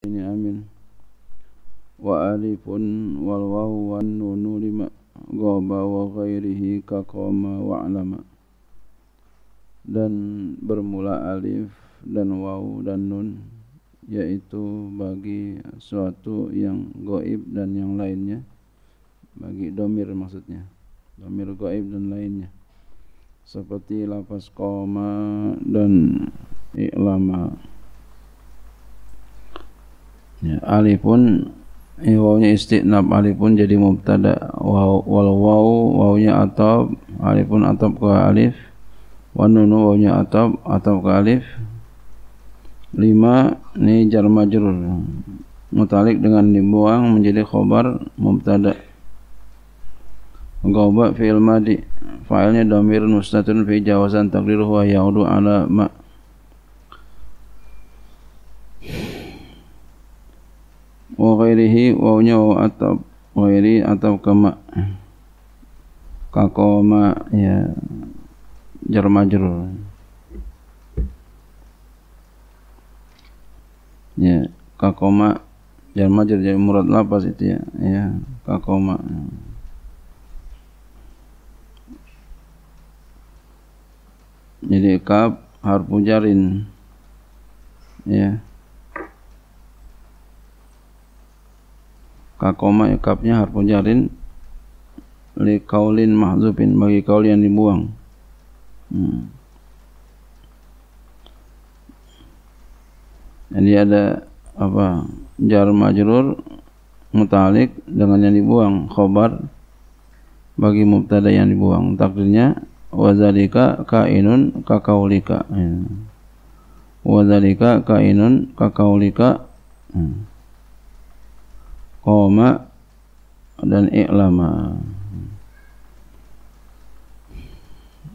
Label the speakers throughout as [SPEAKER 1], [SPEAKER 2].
[SPEAKER 1] ini amin wa alifun wal wawu wan nunu lima goba wa ghairihi kaqama wa alama dan bermula alif dan wawu dan nun yaitu bagi suatu yang goib dan yang lainnya bagi domir maksudnya domir goib dan lainnya seperti lapas koma dan iklama ya, alifun ya, wawnya istiqnab pun jadi mubtada waw, wal waw wawnya atab pun atab ke alif wan nunu wawnya atab atab ke alif lima ini jar majrur mutalik dengan dibuang menjadi khobar mubtada Gauba fi'il madi Fa'ilnya domirun mustatun fi jawasan takdiruhu wa yaudu ala ma' wa ghairihi wawnya wa atab ghairi atau kama kakoma ya jar ya kakoma jar jadi murad lapas itu ya ya kakoma jadi kap harpujarin jarin ya kakoma ikapnya harfu jarin li kaulin mahzubin bagi kaul yang dibuang hmm. jadi ada apa jar majrur mutalik dengan yang dibuang khobar bagi mubtada yang dibuang takdirnya wazalika kainun kakaulika hmm. wazalika kainun kakaulika hmm koma dan i'lama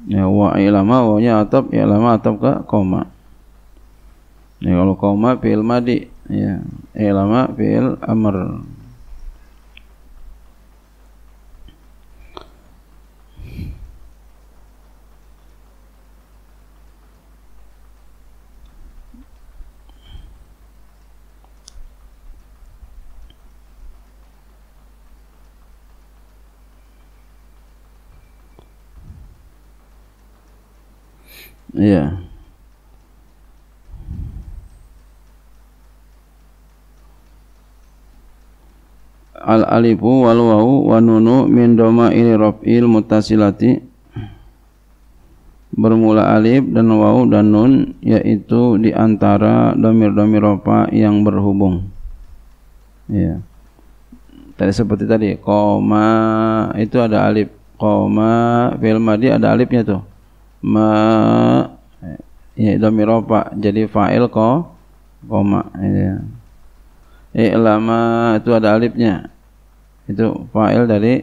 [SPEAKER 1] ya wa i'lama nya atap i'lama atap ke koma ya kalau koma fil madi ya i'lama fil amr Iya. Al alifu wal wawu wa nunu min ini raf'il mutasilati bermula alif dan wawu dan nun yaitu di antara domir-domir rofa yang berhubung. Ya. Tadi seperti tadi koma itu ada alif koma fil madi ada alifnya tuh Ma, ya dhamir jadi fa'il ko koma ya. I'lama itu ada alifnya. Itu fa'il dari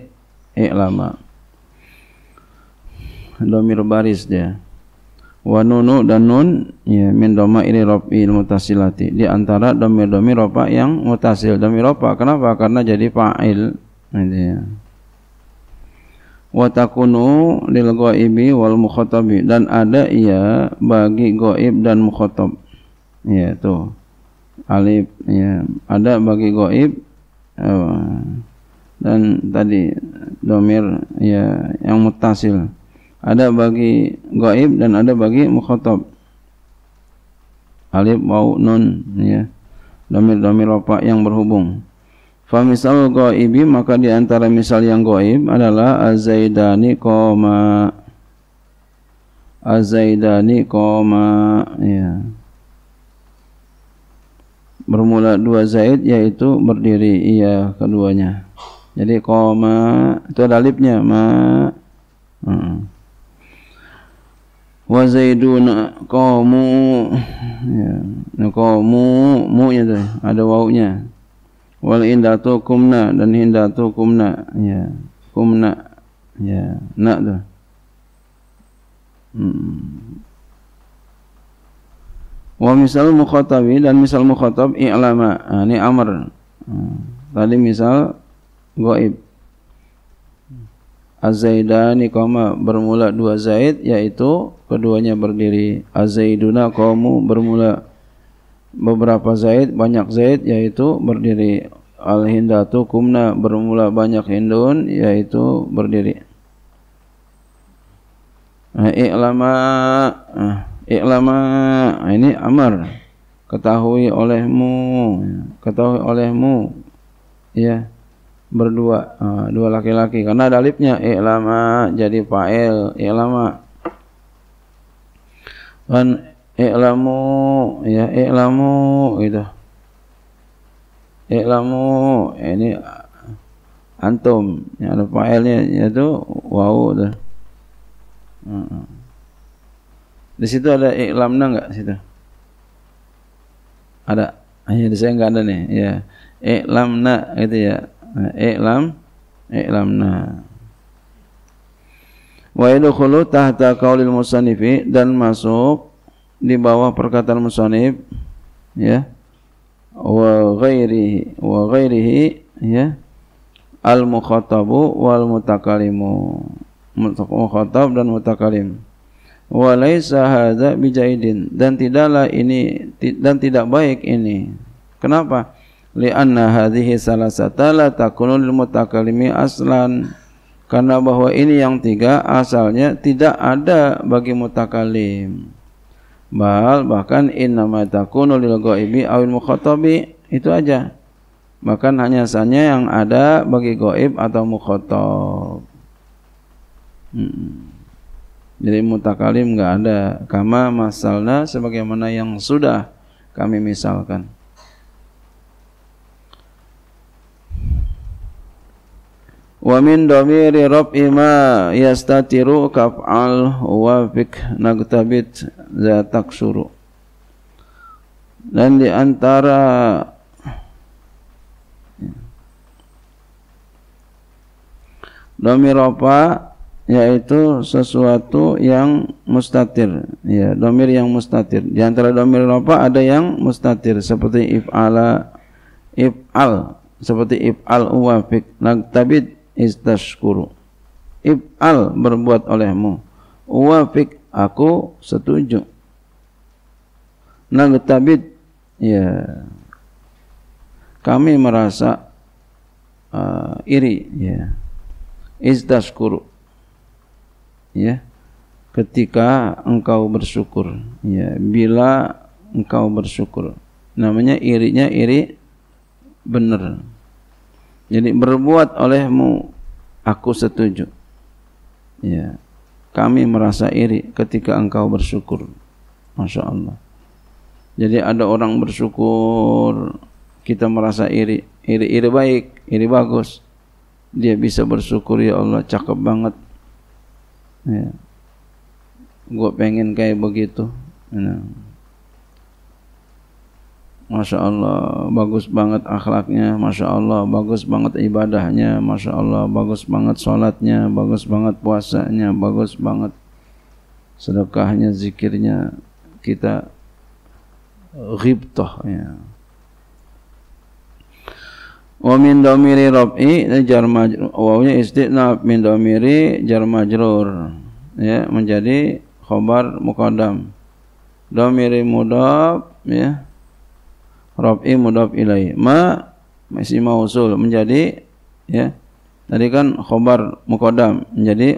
[SPEAKER 1] i'lama. Domir baris dia. Wa nunu dan nun ya min doma ini rofi mutasilati. Di antara domir domir yang mutasil domir ropa. Kenapa? Karena jadi fa'il. ini ya. Watakunu lil goibi wal mukhotobi dan ada ia bagi goib dan mukhotob ya tuh alif ya ada bagi goib uh, eh, dan tadi domir ya yang mutasil ada bagi goib dan ada bagi mukhotob alif wau nun ya domir domir apa yang berhubung Famisal goib maka di antara misal yang goib adalah azaidani koma. Azaidani koma ya. Bermula dua zaid yaitu berdiri iya keduanya. Jadi koma itu ada lipnya, ma. Hmm. Wa zaidun ya. komu mu nya ada wau nya wal indatu kumna dan hindatu kumna ya kumna ya nak tuh hmm. wa misal mukhatabi dan misal mukhatab i'lama nah, ini amr hmm. tadi misal goib az koma bermula dua Zaid yaitu keduanya berdiri az komu bermula beberapa zaid banyak zaid yaitu berdiri al hindatu kumna bermula banyak hindun yaitu berdiri nah, eh, iklama nah, eh, nah, ini amar ketahui olehmu ketahui olehmu ya berdua nah, dua laki-laki karena ada alifnya jadi fa'il iklama dan i'lamu ya i'lamu gitu i'lamu ini antum ya ada fa'ilnya yaitu wau itu hmm. di situ ada i'lamna enggak situ ada hanya di saya enggak ada nih ya i'lamna gitu ya i'lam i'lamna wa yadkhulu tahta qaulil musannifi dan masuk di bawah perkataan musanib ya wa ghairihi wa ghairihi ya al mukhatabu wal mutakalimu mukhatab dan mutakalim wa laisa hadza bijaidin dan tidaklah ini dan tidak baik ini kenapa lianna hadhihi salasata la takunu lil mutakalimi aslan karena bahwa ini yang tiga asalnya tidak ada bagi mutakalim Bal bahkan innama takunu lil ghaibi awil mukhatabi itu aja. Bahkan hanya saja yang ada bagi goib atau mukhatab. Hmm. Jadi mutakalim nggak ada. Kama masalna sebagaimana yang sudah kami misalkan. Wa min domiri rab'i ma yastatiru kaf'al wa fik nagtabit zatak suru dan diantara antara domiropa yaitu sesuatu yang mustatir ya domir yang mustatir di antara domir ropa ada yang mustatir seperti if'ala al seperti if'al uwafik nagtabid istashkuru al berbuat olehmu uwafik Aku setuju. Nagtabid ya. Kami merasa uh, iri ya. Izdashkuru. Ya. Ketika engkau bersyukur ya. Bila engkau bersyukur. Namanya irinya iri bener. Jadi berbuat olehmu aku setuju. Ya kami merasa iri ketika engkau bersyukur. Masya Allah. Jadi ada orang bersyukur, kita merasa iri. Iri-iri baik, iri bagus. Dia bisa bersyukur, ya Allah cakep banget. Ya. Gue pengen kayak begitu. Ya. Masya Allah, bagus banget akhlaknya, Masya Allah, bagus banget ibadahnya, Masya Allah, bagus banget sholatnya, bagus banget puasanya, bagus banget sedekahnya, zikirnya, kita ghibtah ya. Wa min domiri rob'i jar jarma Wawnya istiqna. min domiri jar majrur. Ya, menjadi khobar mukaddam. Domiri mudab ya Rafi mudaf ilai. Ma masih mausul menjadi ya. Tadi kan khobar mukodam menjadi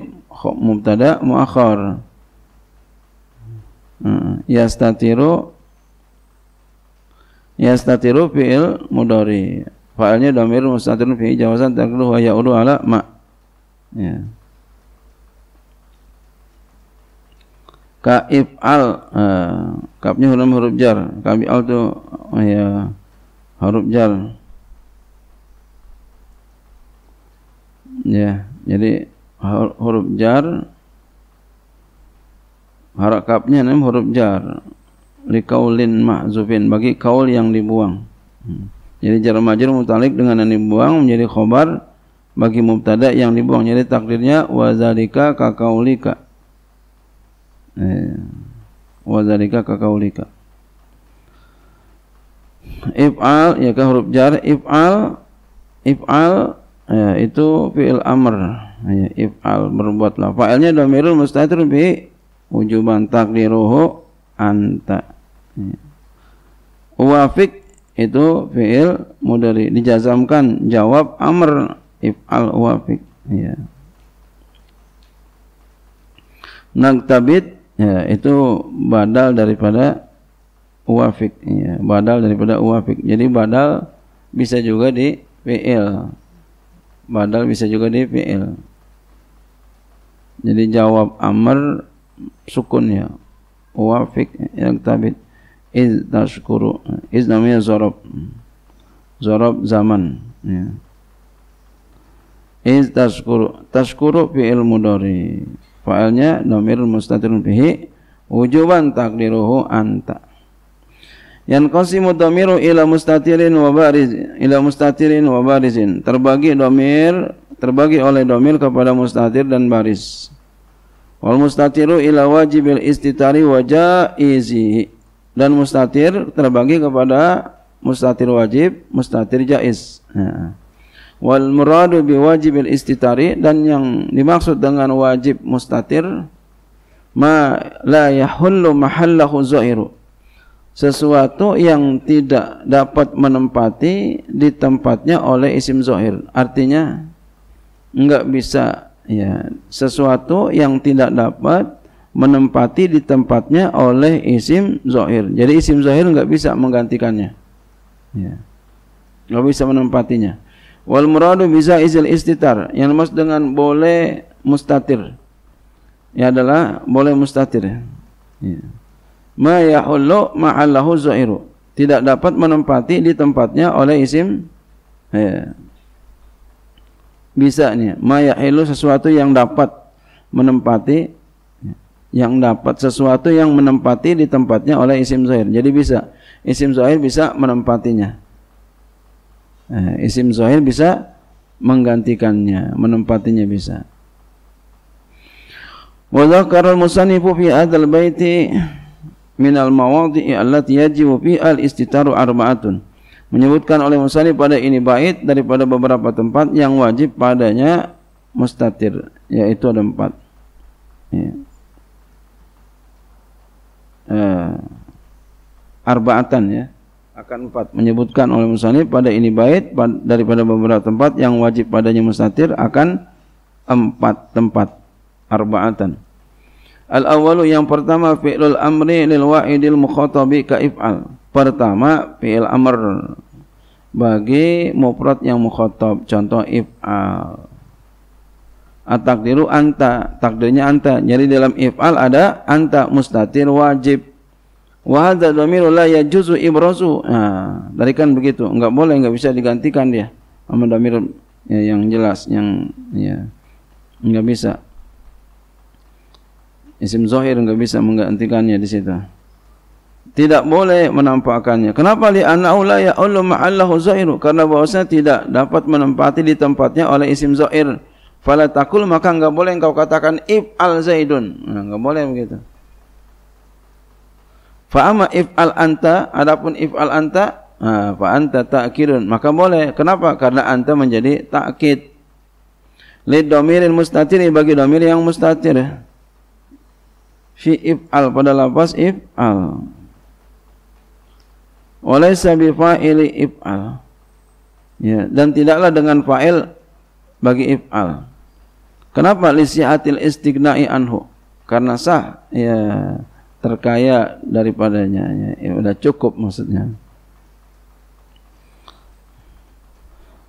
[SPEAKER 1] mubtada muakhar. Hmm, statiru ya Yastatiru fi'il mudari. Fa'ilnya damir mustatirun fi jawasan takluh wa ya'udu ala ma. Ya. kaif al, eh, kapnya huruf huruf jar kaif al tu oh ya huruf jar ya jadi huruf jar harakatnya nem huruf jar likaulin ma'zufin bagi kaul yang dibuang hmm. jadi jar majrur mutalik dengan yang dibuang menjadi khobar bagi mubtada yang dibuang jadi takdirnya wazalika kakaulika Iya. wa zalika kakaulika if'al ya ke kan, huruf jar if'al if'al ya, itu fi'il amr ya, if'al berbuatlah fa'ilnya dhamirul mustatir bi wujuban takdiruhu anta ya. wafik itu fi'il mudari dijazamkan jawab amr if'al wafik ya nagtabit ya itu badal daripada uafik ya badal daripada uafik jadi badal bisa juga di fi'il badal bisa juga di fi'il jadi jawab amr ya uafik yang tabit iz tashkuru iz namanya zorob zorob zaman ya iz tashkuru tashkuru fi'il mudari Fa'alnya domir mustatirun bihi wujuban takdiruhu anta. Yang qasimu domiru ila mustatirin wa bariz ila mustatirin wa barizin. Terbagi domir terbagi oleh domir kepada mustatir dan baris. Wal mustatiru ila wajibil istitari wa jaizihi. Dan mustatir terbagi kepada mustatir wajib, mustatir jaiz. Nah wal muradu bi wajibil istitari dan yang dimaksud dengan wajib mustatir ma la yahullu mahallahu sesuatu yang tidak dapat menempati di tempatnya oleh isim zohir artinya enggak bisa ya sesuatu yang tidak dapat menempati di tempatnya oleh isim zohir jadi isim zohir enggak bisa menggantikannya ya enggak bisa menempatinya Wal muradu bisa izil istitar. Yang dimaksud dengan boleh mustatir. Ya adalah boleh mustatir. Ya. Ma yahullu ma'allahu Tidak dapat menempati di tempatnya oleh isim. Ya. Bisa nih. Ma yahillu sesuatu yang dapat menempati yang dapat sesuatu yang menempati di tempatnya oleh isim zahir. Jadi bisa isim zahir bisa menempatinya. Nah, isim zohir bisa menggantikannya, menempatinya bisa. Wa dzakara al-musannifu fi hadzal baiti min al-mawadhi'i allati yajibu fi al-istitaru arba'atun. Menyebutkan oleh Musani pada ini bait daripada beberapa tempat yang wajib padanya mustatir, yaitu ada empat. Ya. Uh, arbaatan ya akan empat menyebutkan oleh musanif pada ini bait daripada beberapa tempat yang wajib padanya mustatir akan empat tempat arbaatan al awalu yang pertama fi'lul amri lil wa'idil mukhatabi ka pertama fi'il amr bagi mufrad yang mukhatab contoh if'al atakdiru anta takdirnya anta jadi dalam if'al ada anta mustatir wajib Wa hadza dhamiru la yajuzu ibrazu. Nah, dari kan begitu, enggak boleh enggak bisa digantikan dia sama dhamir ya, yang jelas yang ya enggak bisa. Isim zahir enggak bisa menggantikannya di situ. Tidak boleh menampakkannya. Kenapa li annahu la ya'ullu ma'allahu zahiru? Karena bahwasanya tidak dapat menempati di tempatnya oleh isim zahir. Fala takul maka enggak boleh engkau katakan if al zaidun. Nah, enggak boleh begitu. Fa'ama amma if'al anta, adapun if'al anta, nah, fa anta ta'kirun. Maka boleh. Kenapa? Karena anta menjadi ta'kid. Lid domirin mustatir, bagi domir yang mustatir. Fi if'al pada lafaz if'al. Walaysa bi fa'ili if'al. Ya, dan tidaklah dengan fa'il bagi if'al. Kenapa lisiatil istighna'i anhu? Karena sah ya terkaya daripadanya ya, ya udah cukup maksudnya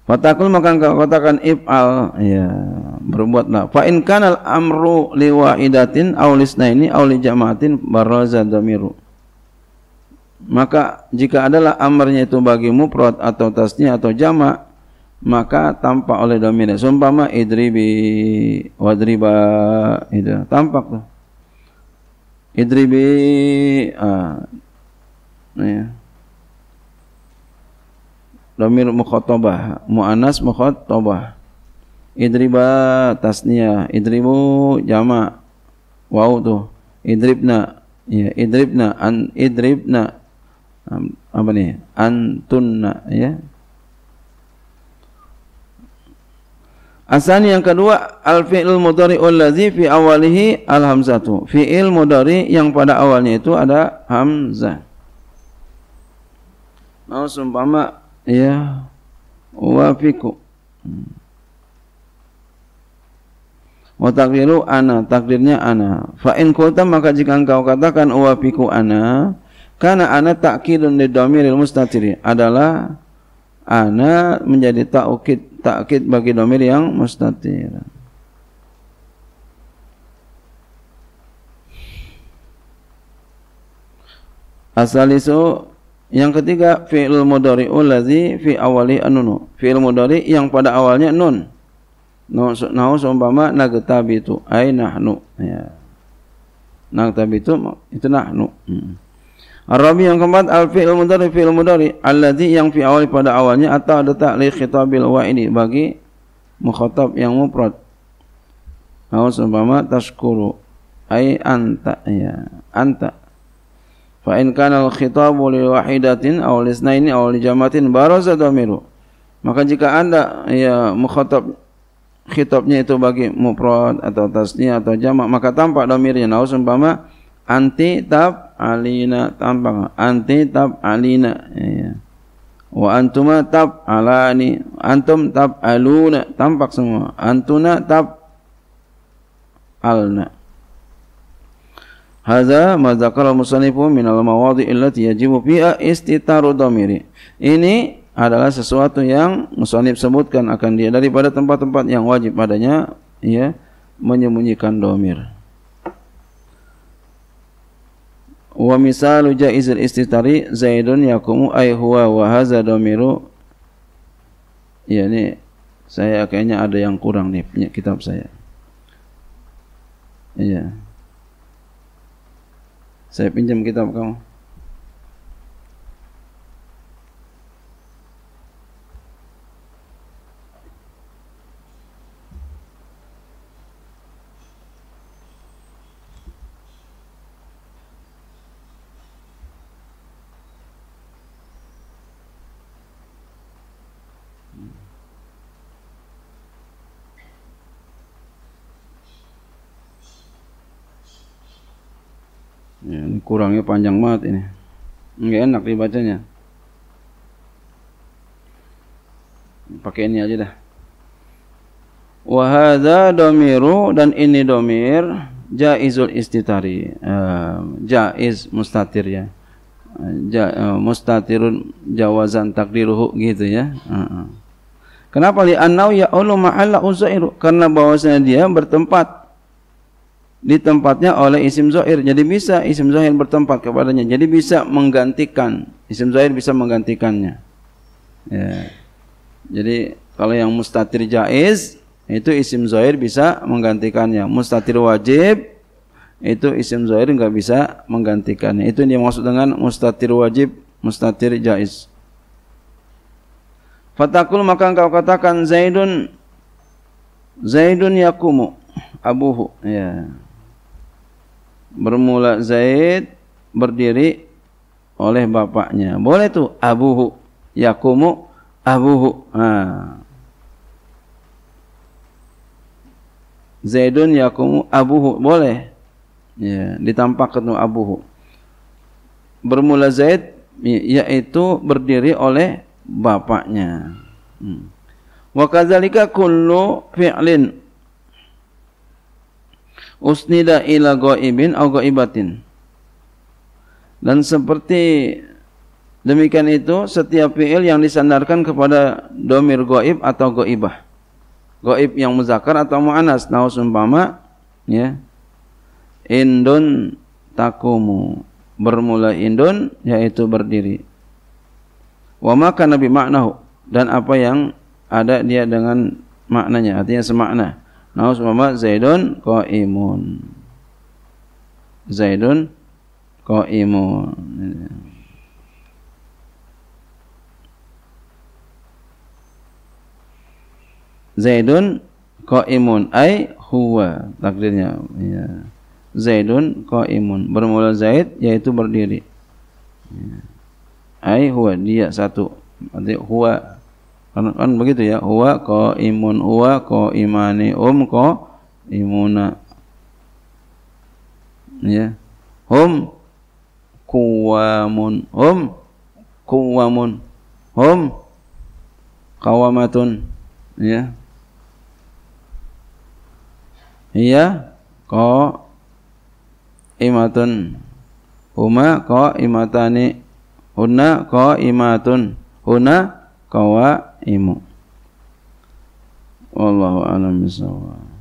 [SPEAKER 1] Fatakul maka engkau katakan ifal ya berbuatlah fa in kanal amru liwaidatin aw lisnaini aw li jama'atin baraza damiru maka jika adalah amarnya itu bagi mufrad atau tasnya atau jamak maka tampak oleh domirnya sumpama idribi wadriba itu tampak tuh idribi ah, ya. Domir mukhotabah, mu'anas mukhotabah. Idriba tasnia, idribu jama. Wow tuh. Idribna, ya idribna an idribna apa nih? Antunna ya. Asan yang kedua al fi'il mudhari allazi fi awalihi al hamzatu. Fi'il mudhari yang pada awalnya itu ada hamzah. Mau sumpama ya wafiku. Wa takdiru ana, takdirnya ana. Fa in qulta maka jika engkau katakan wafiku ana, karena ana takkidun li dhamiril statiri adalah ana menjadi taukid takkid bagi domir yang mustatir. Asalisu yang ketiga fi'il mudhari ulazi fi awali anunu. Fi'il mudhari yang pada awalnya nun. Nau seumpama nagtabitu ai nahnu ya. Nagtabitu itu nahnu. Hmm. Arabi yang keempat al fi'il mudhari fi'il mudhari alladzi yang fi awal pada awalnya atau ada ta'li khitabil ini bagi mukhatab yang mufrad. Atau seumpama tashkuru ai anta ya anta. Fa in kana al khitabu li wahidatin aw li isnaini aw li jamatin baraza dhamiru. Maka jika Anda ya mukhatab khitabnya itu bagi mufrad atau tasniyah atau jamak maka tampak dhamirnya. Atau seumpama anti tab alina tampang anti tab alina ya. wa antuma tab alani antum tab aluna tampak semua antuna tab alna Hadza ma dzakara musannifu min al-mawadhi' allati yajibu fiha istitaru dhamiri. Ini adalah sesuatu yang musannif sebutkan akan dia daripada tempat-tempat yang wajib padanya ya menyembunyikan domir. wa misalu jaizil istitari zaidun yakumu ay huwa wa hadza damiru ya ini saya kayaknya ada yang kurang nih punya kitab saya iya saya pinjam kitab kamu Ya, ini kurangnya panjang banget ini. Enggak enak dibacanya. Pakai ini aja dah. Wahada domiru dan ini domir jaizul istitari uh, jaiz mustatir ya ja, uh, mustatirun jawazan takdiruhu gitu ya uh -uh. kenapa li annau ya ulama ala uzairu karena bahwasanya dia bertempat di tempatnya oleh isim zohir. Jadi bisa isim zohir bertempat kepadanya. Jadi bisa menggantikan. Isim zohir bisa menggantikannya. Ya. Jadi kalau yang mustatir jaiz itu isim zohir bisa menggantikannya. Mustatir wajib itu isim zohir nggak bisa menggantikannya. Itu yang dimaksud dengan mustatir wajib, mustatir jaiz. Fatakul maka engkau katakan Zaidun Zaidun yakumu abuhu ya. Yeah bermula Zaid berdiri oleh bapaknya. Boleh tuh abuhu yakumu abuhu. Nah. Zaidun yakumu abuhu boleh. Ya, ditampakkan abuhu. Bermula Zaid yaitu ya, berdiri oleh bapaknya. Hmm. Wa kadzalika kullu fi'lin usnida ila ghaibin au ghaibatin dan seperti demikian itu setiap fi'il yang disandarkan kepada domir goib atau goibah goib yang muzakar atau mu'anas nah umpama ya indun takumu bermula indun yaitu berdiri wa maka nabi maknahu dan apa yang ada dia dengan maknanya artinya semakna Nah, umpama Zaidun ko qaimun. Zaidun ko qaimun. Zaidun ko qaimun ai huwa takdirnya ya. Zaidun qaimun bermula Zaid yaitu berdiri ya. ai huwa dia satu berarti huwa kan, kan begitu ya huwa qaimun huwa qaimani um qaimuna ya hum kuwamun hum kuwamun hum kawamatun ya iya ko imatun huma ko imatani huna ko imatun huna kawa إيمو والله أعلم بالصواب